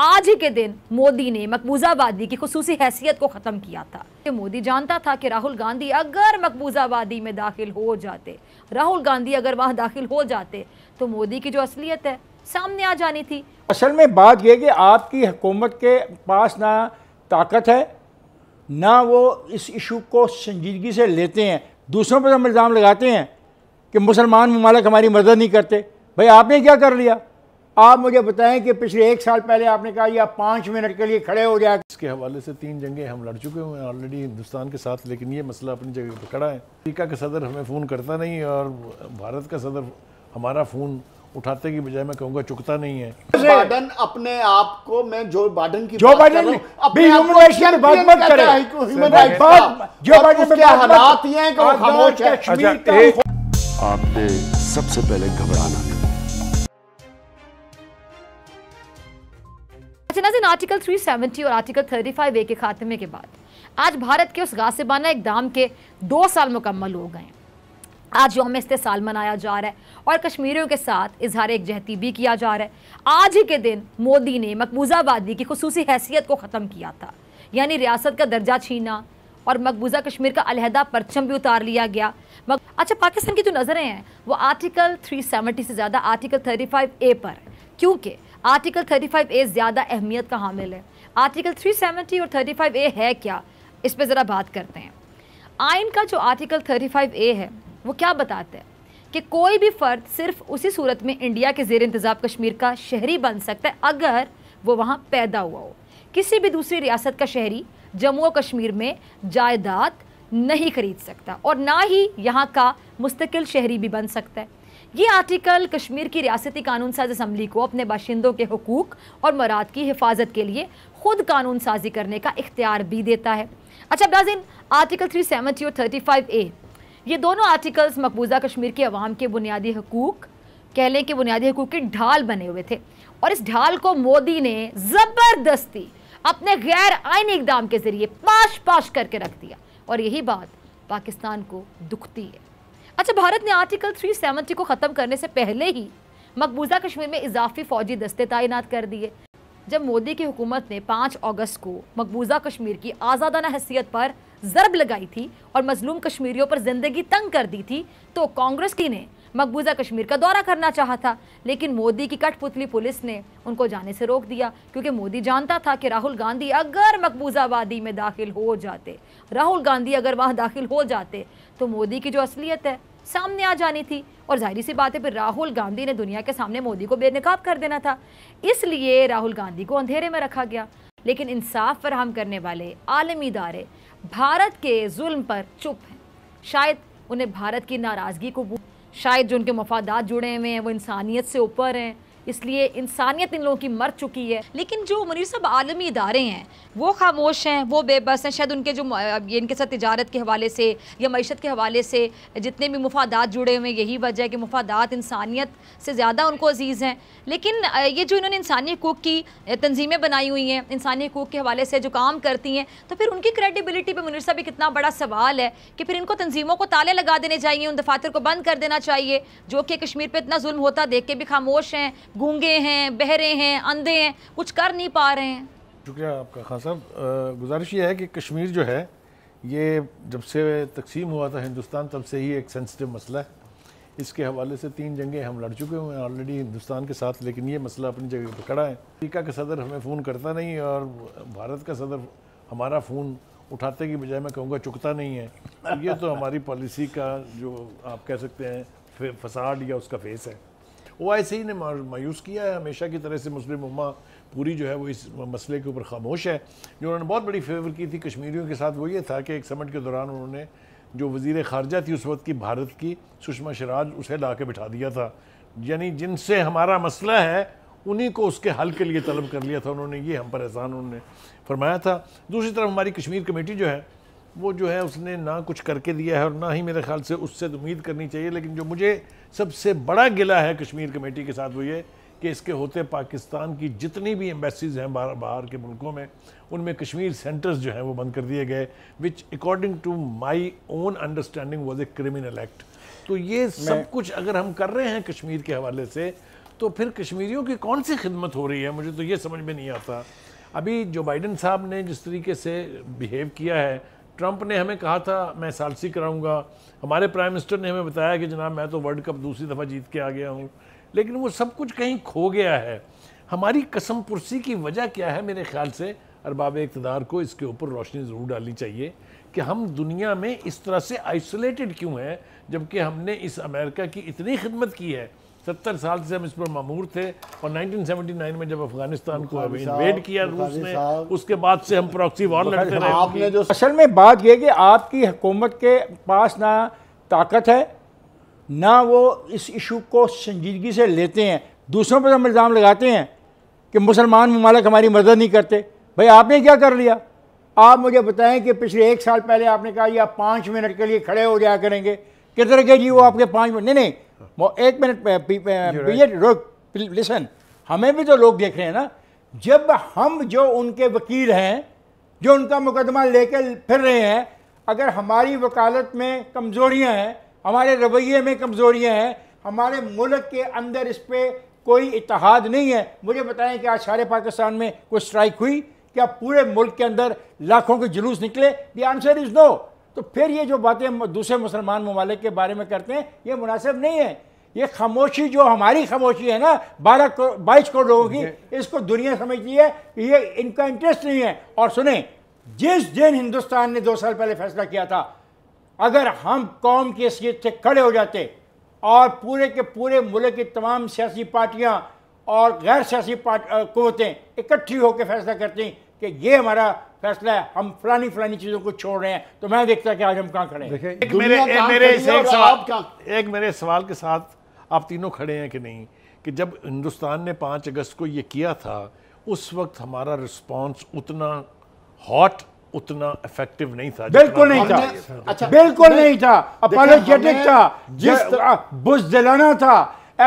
आज ही के दिन मोदी ने मकबूजाबादी की खसूसी हैसियत को ख़त्म किया था मोदी जानता था कि राहुल गांधी अगर मकबूजाबादी में दाखिल हो जाते राहुल गांधी अगर वहां दाखिल हो जाते तो मोदी की जो असलियत है सामने आ जानी थी असल में बात यह कि आपकी हुकूमत के पास ना ताकत है ना वो इस इशू को संजीदगी से लेते हैं दूसरों पर हम इल्ज़ाम लगाते हैं कि मुसलमान ममालक हमारी मदद नहीं करते भाई आपने क्या कर लिया आप मुझे बताएं कि पिछले एक साल पहले आपने कहा या पाँच मिनट के लिए खड़े हो जाए इसके हवाले से तीन जंगे हम लड़ चुके हुए हैं ऑलरेडी हिंदुस्तान के साथ लेकिन ये मसला अपनी जगह पर खड़ा है अमरीका का सदर हमें फ़ोन करता नहीं है और भारत का सदर हमारा फ़ोन उठाते की बजाय मैं कहूंगा चुकता नहीं है बाइडन अपने आप को मैं जो बाइडन की जो बाइडन भी ह्यूमन बात मत करे ह्यूमन राइट जो बाइडन के हालात ये हैं कि वो खामोश है आपने अच्छा, सबसे पहले घबराना है जिनाज इन आर्टिकल 370 और आर्टिकल 35 फाइव ए के खात्मे के बाद आज भारत के उस गासिबाना इकदाम के दो साल मुकम्मल हो गए आज योम इस साल मनाया जा रहा है और कश्मीरियों के साथ इजहार एक जहती भी किया जा रहा है आज ही के दिन मोदी ने मकबूजाबादी की खसूस हैसियत को ख़त्म किया था यानी रियासत का दर्जा छीना और मकबूजा कश्मीर का अलहदा परचम भी उतार लिया गया मक... अच्छा पाकिस्तान की जो नज़रें हैं वो आर्टिकल 370 से ज़्यादा आर्टिकल 35 ए पर क्योंकि आर्टिकल 35 ए ज़्यादा अहमियत का हामिल है आर्टिकल 370 और 35 ए है क्या इस पर ज़रा बात करते हैं आइन का जो आर्टिकल 35 ए है वो क्या बताते हैं कि कोई भी फ़र्द सिर्फ उसी सूरत में इंडिया के जेर इंतज़ाम कश्मीर का शहरी बन सकता है अगर वो वहाँ पैदा हुआ हो किसी भी दूसरी रियासत का शहरी जम्मू और कश्मीर में जायदाद नहीं खरीद सकता और ना ही यहाँ का मुस्तकिल शहरी भी बन सकता है ये आर्टिकल कश्मीर की रियासती कानून साज असम्बली को अपने बाशिंदों के हकूक़ और मराद की हिफाजत के लिए खुद कानून साजी करने का इख्तियार भी देता है अच्छा ब्राजीन आर्टिकल थ्री सेवनटी और थर्टी फाइव ए ये दोनों आर्टिकल्स मकबूजा कश्मीर के अवाम के बुनियादी हकूक़ कह लें कि बुनियादी हकूक़ के ढाल बने हुए थे और इस ढाल को मोदी ने ज़बरदस्ती अपने गैर आइनी इकदाम के ज़रिए पाश पाश करके रख दिया और यही बात पाकिस्तान को दुखती है अच्छा भारत ने आर्टिकल 370 को ख़त्म करने से पहले ही मकबूजा कश्मीर में इजाफी फौजी दस्ते तैनात कर दिए जब मोदी की हुकूमत ने 5 अगस्त को मकबूजा कश्मीर की आज़ादाना हैसियत पर ज़रब लगाई थी और मजलूम कश्मीरियों पर ज़िंदगी तंग कर दी थी तो कांग्रेस की ने मकबूजा कश्मीर का दौरा करना चाहा था लेकिन मोदी की कठपुतली पुलिस ने उनको जाने से रोक दिया क्योंकि मोदी जानता था कि राहुल गांधी अगर मकबूजा वादी में दाखिल हो जाते राहुल गांधी अगर वहाँ दाखिल हो जाते तो मोदी की जो असलियत है सामने आ जानी थी और जाहिर सी बात है फिर राहुल गांधी ने दुनिया के सामने मोदी को बेनकाब कर देना था इसलिए राहुल गांधी को अंधेरे में रखा गया लेकिन इंसाफ फराहम करने वाले आलमी इदारे भारत के जुल्म पर चुप हैं शायद उन्हें भारत की नाराज़गी को शायद जो उनके मफादात जुड़े हुए हैं वो इंसानियत से ऊपर हैं इसलिए इंसानियत इन लोगों की मर चुकी है लेकिन जो मुनीर साहब आलमी इदारे हैं वो खामोश हैं वो बेबस हैं शायद उनके जो इनके साथ तजारत के हवाले से या मीशत के हवाले से जितने भी मुफादात जुड़े हुए हैं यही वजह है कि मुफादात इंसानियत से ज़्यादा उनको अजीज़ हैं लेकिन ये जो इन्होंने इंसानी हकूक़ की तंजीमें बनाई हुई हैं इंसानी हकूक़ के हवाले से जो काम करती हैं तो फिर उनकी क्रेडिबिलिटी पर मुनिर साहब इतना बड़ा सवाल है कि फिर इनको तनजीमों को ताले लगा देने चाहिए उन दफातर को बंद कर देना चाहिए जो कि कश्मीर पर इतना जुल्म होता देख के भी खामोश हैं गूंगे हैं बहरे हैं अंधे हैं कुछ कर नहीं पा रहे हैं शुक्रिया आपका खान साहब गुजारिश ये है कि कश्मीर जो है ये जब से तकसीम हुआ था हिंदुस्तान तब से ही एक सेंसिटिव मसला है इसके हवाले से तीन जंगें हम लड़ चुके हुए हैं ऑलरेडी हिंदुस्तान के साथ लेकिन ये मसला अपनी जगह पर खड़ा है अमरीका का सदर हमें फ़ोन करता नहीं और भारत का सदर हमारा फ़ोन उठाते की बजाय मैं कहूँगा चुकता नहीं है ये तो हमारी पॉलिसी का जो आप कह सकते हैं फसाड या उसका फेस है ओ ऐसे ही ने मायूस किया है हमेशा की तरह से मुस्लिम उमा पूरी जो है वो इस मसले के ऊपर खामोश है जो उन्होंने बहुत बड़ी फेवर की थी कश्मीरियों के साथ वो ये था कि एक समट के दौरान उन्होंने जो वजीर खारजा थी उस वक्त की भारत की सुषमा शराज उसे ला के बिठा दिया था यानी जिनसे हमारा मसला है उन्हीं को उसके हल के लिए तलब कर लिया था उन्होंने ये हम पर एहसान उन्होंने फरमाया था दूसरी तरफ हमारी कश्मीर कमेटी जो है वो जो है उसने ना कुछ करके दिया है और ना ही मेरे ख्याल से उससे उम्मीद करनी चाहिए लेकिन जो मुझे सबसे बड़ा गिला है कश्मीर कमेटी के साथ वो ये कि इसके होते पाकिस्तान की जितनी भी एम्बेसीज हैं बाहर बाहर के मुल्कों में उनमें कश्मीर सेंटर्स जो हैं वो बंद कर दिए गए which according to my own understanding was a criminal act तो ये सब कुछ अगर हम कर रहे हैं कश्मीर के हवाले से तो फिर कश्मीरियों की कौन सी खिदमत हो रही है मुझे तो ये समझ में नहीं आता अभी जो बाइडन साहब ने जिस तरीके से बिहेव किया है ट्रंप ने हमें कहा था मैं सालसी कराऊंगा हमारे प्राइम मिनिस्टर ने हमें बताया कि जनाब मैं तो वर्ल्ड कप दूसरी दफ़ा जीत के आ गया हूँ लेकिन वो सब कुछ कहीं खो गया है हमारी कसम पुरसी की वजह क्या है मेरे ख्याल से अरबाब इकतदार को इसके ऊपर रोशनी ज़रूर डालनी चाहिए कि हम दुनिया में इस तरह से आइसोलेटेड क्यों हैं जबकि हमने इस अमेरिका की इतनी खिदमत की है सत्तर साल से हम इस पर मामूर थे और 1979 में जब अफगानिस्तान को इन्वेड किया रूस ने उसके बाद से हम प्रॉक्सी वॉर लड़ते रहे आपने जो असल में बात यह कि आपकी हुकूमत के पास ना ताकत है ना वो इस इशू को संजीदगी से लेते हैं दूसरों पर हम इल्ज़ाम लगाते हैं कि मुसलमान ममालक हमारी मदद नहीं करते भाई आपने क्या कर लिया आप मुझे बताएं कि पिछले एक साल पहले आपने कहा आप पाँच मिनट के लिए खड़े हो जाया करेंगे किधर गए जी वो आपके पाँच मिनट नहीं नहीं वो एक मिनट ये लिसन हमें भी तो लोग देख रहे हैं ना जब हम जो उनके वकील हैं जो उनका मुकदमा लेकर फिर रहे हैं अगर हमारी वकालत में कमज़ोरियां हैं हमारे रवैये में कमज़ोरियां हैं हमारे मुल्क के अंदर इस पर कोई इतिहाद नहीं है मुझे बताएं कि आज सारे पाकिस्तान में कोई स्ट्राइक हुई क्या पूरे मुल्क के अंदर लाखों के जुलूस निकले द आंसर इज़ नो तो फिर ये जो बातें दूसरे मुसलमान ममालिक के बारे में करते हैं ये मुनासिब नहीं है ये खामोशी जो हमारी खामोशी है ना बारह बाईस करोड़ लोगों की इसको दुनिया समझती है ये इनका इंटरेस्ट नहीं है और सुने जिस दिन हिंदुस्तान ने दो साल पहले फैसला किया था अगर हम कौम की हैसियत से खड़े हो जाते और पूरे के पूरे मुल्क की तमाम सियासी पार्टियाँ और गैर सियासी पार्टी कुतें इकट्ठी होकर फैसला करती कि ये हमारा फैसला है हम फलानी फलानी चीज़ों को छोड़ रहे हैं तो मैं देखता कि आज हम कहाँ खड़े हैं एक मेरे एक मेरे एक सवाल एक मेरे सवाल के साथ आप तीनों खड़े हैं कि नहीं कि जब हिंदुस्तान ने पाँच अगस्त को ये किया था उस वक्त हमारा रिस्पॉन्स उतना हॉट उतना इफेक्टिव नहीं था बिल्कुल नहीं था अच्छा बिल्कुल नहीं था अपॉलोजेटिक था जिस बुजदिलाना था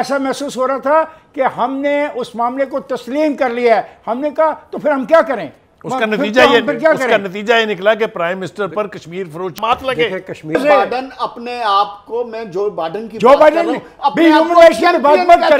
ऐसा महसूस हो रहा था कि हमने उस मामले को तस्लीम कर लिया है हमने कहा तो फिर हम क्या करें उसका नतीजा ये उसका नतीजा ये निकला कि प्राइम मिनिस्टर पर कश्मीर फरोज मात लगे कश्मीर बाइडन अपने आप को मैं जो बाइडन की जो बाइडन ह्यूमन बात मत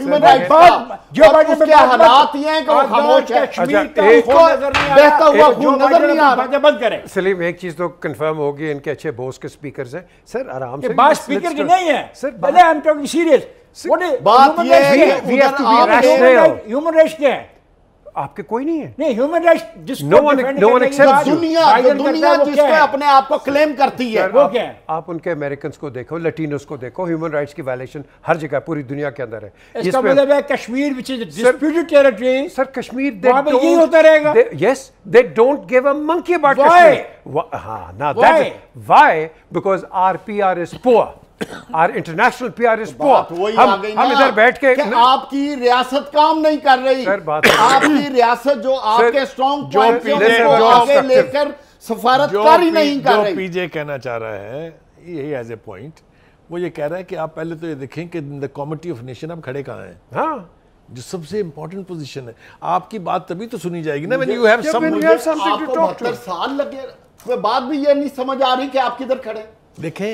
ह्यूमन जो बाइडन के हालात ये हैं कि वो खामोश है कश्मीर अच्छा, का उसको बहता हुआ खून नजर नहीं आ रहा बंद करें सलीम एक चीज तो कंफर्म होगी इनके अच्छे बोस के स्पीकर्स हैं सर आराम से बात स्पीकर की नहीं है सर पहले आई एम टॉकिंग सीरियस बात ये है ह्यूमन राइट्स के हैं आपके कोई नहीं है नहीं ह्यूमन राइट जिसको नो वन एक्सेप्ट दुनिया दुनिया जिसको अपने आप को क्लेम करती है वो क्या है आप उनके अमेरिकन को देखो लैटिनोस को देखो ह्यूमन राइट्स की वायलेशन हर जगह पूरी दुनिया के अंदर है इसका मतलब है Kashmir which is disputed territory sir Kashmir they वहां यही होता रहेगा yes they don't give a monkey about Kashmir हां ना that why because our PR is poor our international P R poor हम हम इधर बैठ के आपकी रियासत काम नहीं कर रही सर बात आपकी रियासत जो आपके स्ट्रॉन्ग जो आगे लेकर सफारत कर ही नहीं कर रही पीजे कहना चाह रहा है यही एज ए पॉइंट वो ये कह रहा है कि आप पहले तो ये देखें कि द कॉमिटी ऑफ नेशन आप खड़े कहाँ हैं हाँ जो सबसे इंपॉर्टेंट पोजीशन है आपकी बात तभी तो सुनी जाएगी ना you have something to talk साल लगे बात भी ये नहीं समझ आ रही कि आप किधर खड़े हैं देखे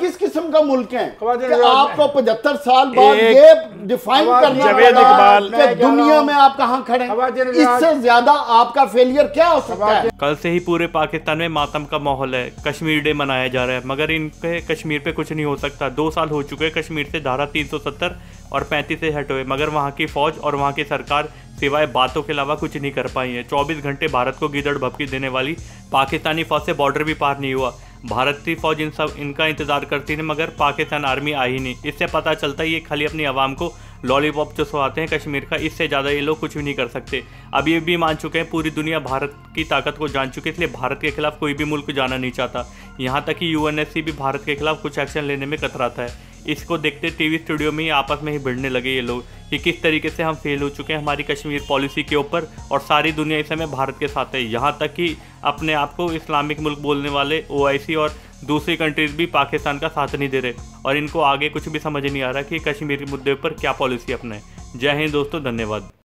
किस किस्म का मुल्क है कि आपको पचहत्तर साल बाद ये डिफाइन करना दुनिया में आप कहाँ खड़े इससे ज्यादा आपका फेलियर क्या हो सकता है कल से ही पूरे पाकिस्तान में मातम का माहौल है कश्मीर डे मनाया जा रहा है मगर इनके कश्मीर पे कुछ नहीं हो सकता दो साल हो चुके हैं कश्मीर से धारा सत्तर और पैंतीस से हट हुए मगर वहाँ की फौज और वहाँ की सरकार सिवाय बातों के अलावा कुछ नहीं कर पाई है चौबीस घंटे भारत को गिदड़ भपकी देने वाली पाकिस्तानी फौज से बॉर्डर भी पार नहीं हुआ भारतीय फौज इन सब इनका इंतजार करती थी मगर पाकिस्तान आर्मी आई ही नहीं इससे पता चलता है ये खाली अपनी आवाम को लॉलीपॉप जो सुहाते हैं कश्मीर का इससे ज़्यादा ये लोग कुछ भी नहीं कर सकते अब ये भी मान चुके हैं पूरी दुनिया भारत की ताकत को जान चुकी है इसलिए भारत के खिलाफ कोई भी मुल्क जाना नहीं चाहता यहाँ तक कि यू भी भारत के खिलाफ कुछ एक्शन लेने में कतराता है इसको देखते टीवी स्टूडियो में ही आपस में ही भिड़ने लगे ये लोग कि किस तरीके से हम फेल हो चुके हैं हमारी कश्मीर पॉलिसी के ऊपर और सारी दुनिया इस समय भारत के साथ है यहाँ तक कि अपने आप को इस्लामिक मुल्क बोलने वाले ओ और दूसरी कंट्रीज भी पाकिस्तान का साथ नहीं दे रहे और इनको आगे कुछ भी समझ नहीं आ रहा कि कश्मीर के मुद्दे पर क्या पॉलिसी अपनाएं जय हिंद दोस्तों धन्यवाद